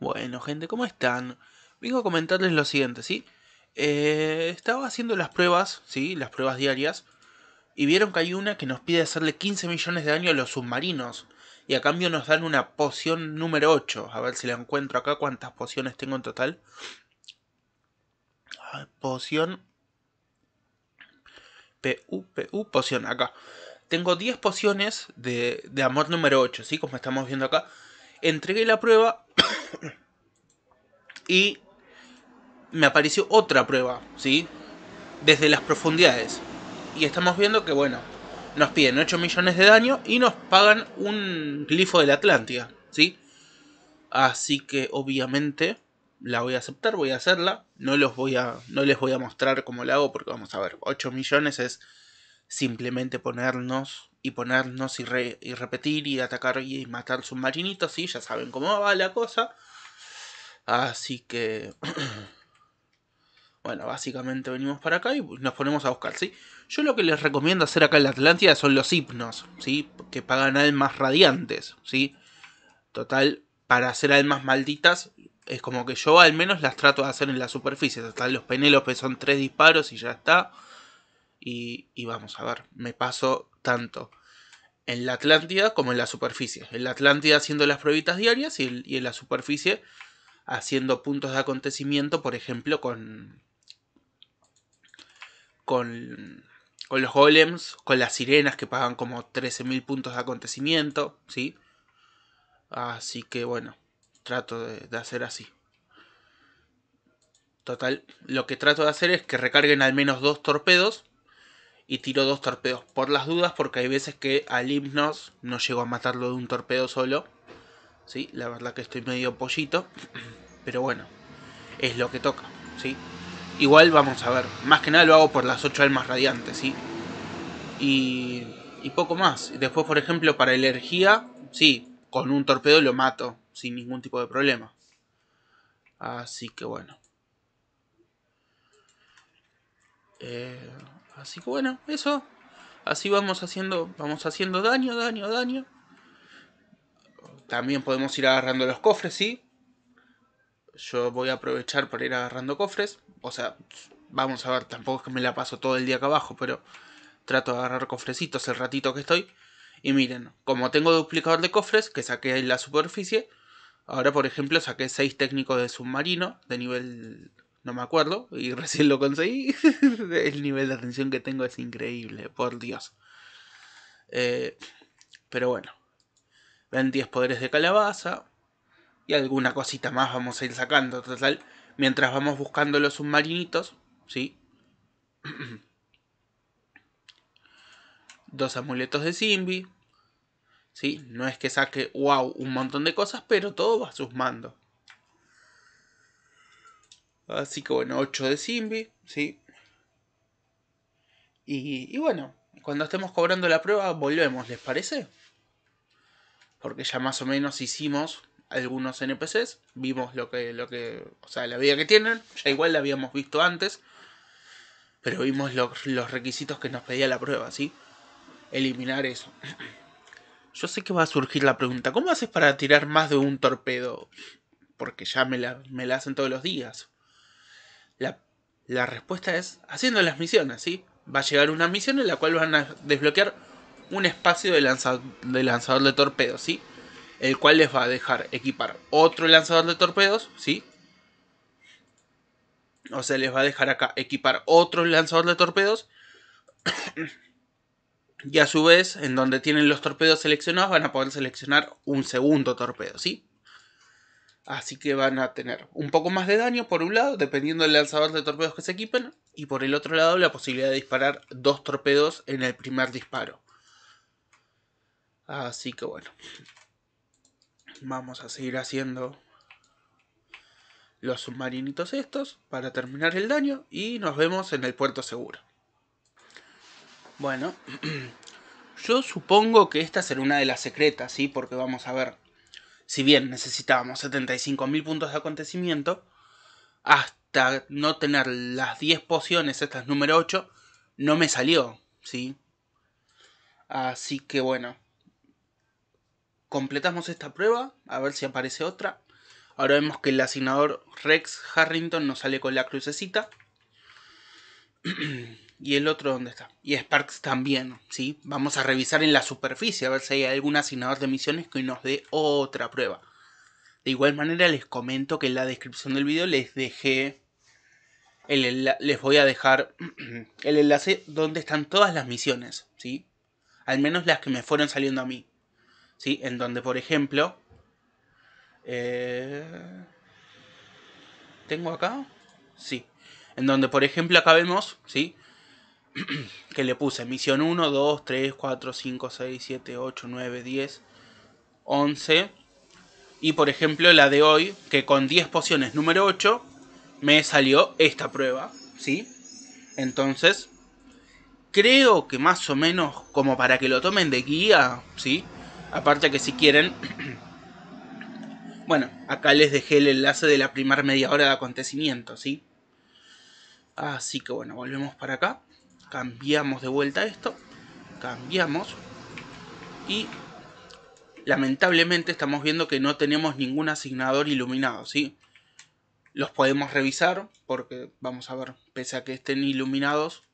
Bueno, gente, ¿cómo están? Vengo a comentarles lo siguiente, ¿sí? Eh, estaba haciendo las pruebas, ¿sí? Las pruebas diarias. Y vieron que hay una que nos pide hacerle 15 millones de daño a los submarinos. Y a cambio nos dan una poción número 8. A ver si la encuentro acá, cuántas pociones tengo en total. poción... PU, PU, poción, acá. Tengo 10 pociones de, de amor número 8, ¿sí? Como estamos viendo acá. Entregué la prueba Y me apareció otra prueba, ¿sí? Desde las profundidades. Y estamos viendo que, bueno, nos piden 8 millones de daño y nos pagan un glifo de la Atlántida, ¿sí? Así que obviamente la voy a aceptar, voy a hacerla. No, los voy a, no les voy a mostrar cómo la hago porque vamos a ver, 8 millones es simplemente ponernos y ponernos y, repetir y atacar y matar submarinitos, sí, ya saben cómo va la cosa. Así que... bueno, básicamente venimos para acá y nos ponemos a buscar, ¿sí? Yo lo que les recomiendo hacer acá en la Atlántida son los hipnos, ¿sí? Que pagan almas radiantes, ¿sí? Total, para hacer almas malditas, es como que yo al menos las trato de hacer en la superficie. Total, los penélopes son tres disparos y ya está. Y, vamos a ver, me paso tanto en la Atlántida como en la superficie. En la Atlántida haciendo las pruebitas diarias y, en la superficie haciendo puntos de acontecimiento, por ejemplo, con, con, los golems, con las sirenas que pagan como 13.000 puntos de acontecimiento, ¿sí? Así que bueno, trato de hacer así. Total, lo que trato de hacer es que recarguen al menos dos torpedos y tiró dos torpedos por las dudas porque hay veces que al Himnos no llegó a matarlo de un torpedo solo. ¿sí? La verdad que estoy medio pollito, pero bueno, es lo que toca. ¿sí? Igual vamos a ver, más que nada lo hago por las ocho almas radiantes. ¿sí? Y, y poco más. Después, por ejemplo, para energía, sí, con un torpedo lo mato sin ningún tipo de problema. Así que bueno. Eh... Así que bueno, eso. Así vamos haciendo, vamos haciendo daño, daño, daño. También podemos ir agarrando los cofres, ¿sí? Yo voy a aprovechar para ir agarrando cofres. O sea, vamos a ver, tampoco es que me la paso todo el día acá abajo, pero trato de agarrar cofrecitos el ratito que estoy. Y miren, como tengo duplicador de cofres, que saqué en la superficie, ahora por ejemplo saqué seis técnicos de submarino de nivel no me acuerdo y recién lo conseguí. el nivel de atención que tengo es increíble, por Dios. Eh, pero bueno, ven 10 poderes de calabaza y alguna cosita más vamos a ir sacando, total, mientras vamos buscando los submarinitos, ¿sí? Dos amuletos de Simbi. ¿Sí? No es que saque, wow, un montón de cosas, pero todo va a sus mando. Así que bueno, 8 de Simbi, ¿sí? Y, bueno, cuando estemos cobrando la prueba volvemos, ¿les parece? Porque ya más o menos hicimos algunos NPCs, vimos lo que, lo que, o sea, la vida que tienen, ya igual la habíamos visto antes, pero vimos los requisitos que nos pedía la prueba, ¿sí? Eliminar eso. Yo sé que va a surgir la pregunta, ¿cómo haces para tirar más de un torpedo? Porque ya me la, me la hacen todos los días. La, respuesta es haciendo las misiones, ¿sí? Va a llegar una misión en la cual van a desbloquear un espacio de, de lanzador de torpedos, ¿sí? El cual les va a dejar equipar otro lanzador de torpedos, ¿sí? O sea, les va a dejar acá equipar otro lanzador de torpedos. y a su vez, en donde tienen los torpedos seleccionados, van a poder seleccionar un segundo torpedo, ¿sí? Así que van a tener un poco más de daño por un lado, dependiendo del lanzador de torpedos que se equipen, y por el otro lado la posibilidad de disparar dos torpedos en el primer disparo. Así que bueno, vamos a seguir haciendo los submarinitos estos para terminar el daño y nos vemos en el puerto seguro. Bueno, yo supongo que esta será una de las secretas, ¿sí? Porque vamos a ver, si bien necesitábamos 75.000 puntos de acontecimiento, hasta no tener las 10 pociones, estas número 8, no me salió, ¿sí? Así que bueno, completamos esta prueba, a ver si aparece otra. Ahora vemos que el asignador Rex Harrington nos sale con la crucecita. y el otro dónde está. Y Sparks también, ¿sí? Vamos a revisar en la superficie a ver si hay algún asignador de misiones que nos dé otra prueba. De igual manera les comento que en la descripción del video les dejé el les voy a dejar el enlace donde están todas las misiones, ¿sí? Al menos las que me fueron saliendo a mí, ¿sí? En donde, por ejemplo, eh, ¿tengo acá? Sí. En donde, por ejemplo, acá vemos, ¿sí? que le puse misión 1, 2, 3, 4, 5, 6, 7, 8, 9, 10, 11. Y por ejemplo la de hoy, que con 10 pociones número 8 me salió esta prueba, ¿sí? Entonces, creo que más o menos como para que lo tomen de guía, ¿sí? Aparte que si quieren... bueno, acá les dejé el enlace de la primera media hora de acontecimiento, ¿sí? Así que bueno, volvemos para acá cambiamos de vuelta esto, cambiamos y lamentablemente estamos viendo que no tenemos ningún asignador iluminado, ¿sí? Los podemos revisar porque vamos a ver, pese a que estén iluminados,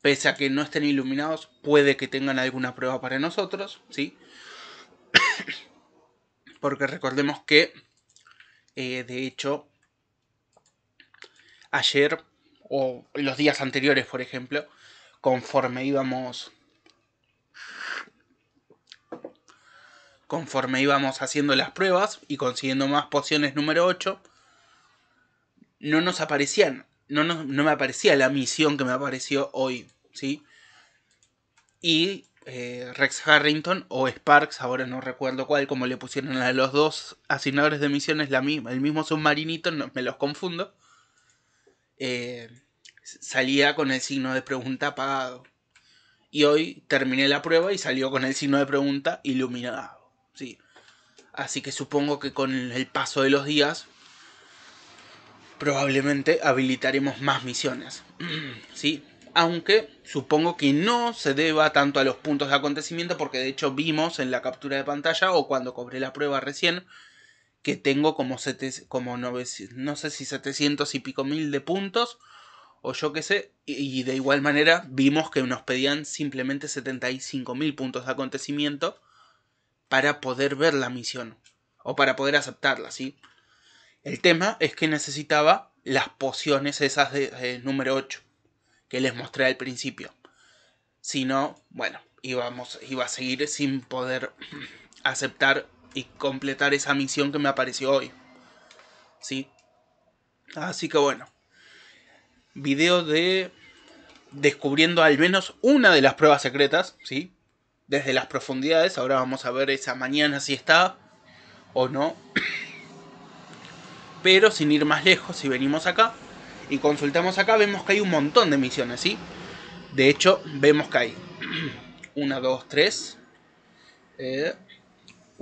pese a que no estén iluminados, puede que tengan alguna prueba para nosotros, ¿sí? porque recordemos que, eh, de hecho, ayer o los días anteriores, por ejemplo, conforme íbamos conforme íbamos haciendo las pruebas y consiguiendo más pociones número 8, no nos aparecían, no, no me aparecía la misión que me apareció hoy, ¿sí? Y eh, Rex Harrington o Sparks, ahora no recuerdo cuál, como le pusieron a los dos asignadores de misiones la misma, el mismo submarinito, me los confundo eh, salía con el signo de pregunta apagado. Y hoy terminé la prueba y salió con el signo de pregunta iluminado. Sí. Así que supongo que con el paso de los días probablemente habilitaremos más misiones. sí. Aunque supongo que no se deba tanto a los puntos de acontecimiento porque de hecho vimos en la captura de pantalla o cuando cobré la prueba recién que tengo como, como no sé si 700 y pico mil de puntos, o yo qué sé, y de igual manera vimos que nos pedían simplemente 75 mil puntos de acontecimiento para poder ver la misión, o para poder aceptarla, ¿sí? El tema es que necesitaba las pociones esas de, número 8, que les mostré al principio. Si no, bueno, íbamos, iba a seguir sin poder aceptar y completar esa misión que me apareció hoy. ¿Sí? Así que bueno. Video de descubriendo al menos una de las pruebas secretas, ¿sí? Desde las profundidades, ahora vamos a ver esa mañana si está o no. Pero sin ir más lejos, si venimos acá y consultamos acá, vemos que hay un montón de misiones, ¿sí? De hecho, vemos que hay una, tres. Eh...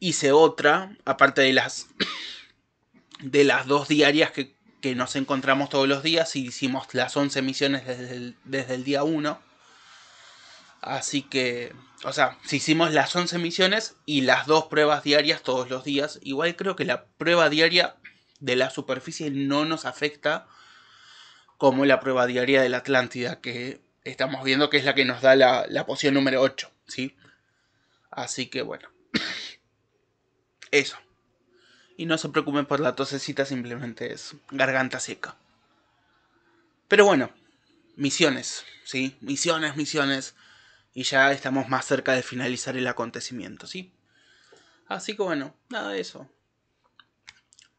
hice otra, aparte de las, de las dos diarias que, nos encontramos todos los días y hicimos las 11 misiones desde el, desde el día 1. Así que, o sea, si hicimos las 11 misiones y las dos pruebas diarias todos los días, igual creo que la prueba diaria de la superficie no nos afecta como la prueba diaria de la Atlántida, que estamos viendo que es la que nos da la, la poción número 8, ¿sí? Así que bueno. Eso. Y no se preocupen por la tosecita, simplemente es garganta seca. Pero bueno, misiones, ¿sí? Misiones, misiones. Y ya estamos más cerca de finalizar el acontecimiento, ¿sí? Así que bueno, nada de eso.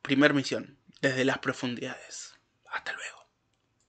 Primer misión, desde las profundidades. Hasta luego.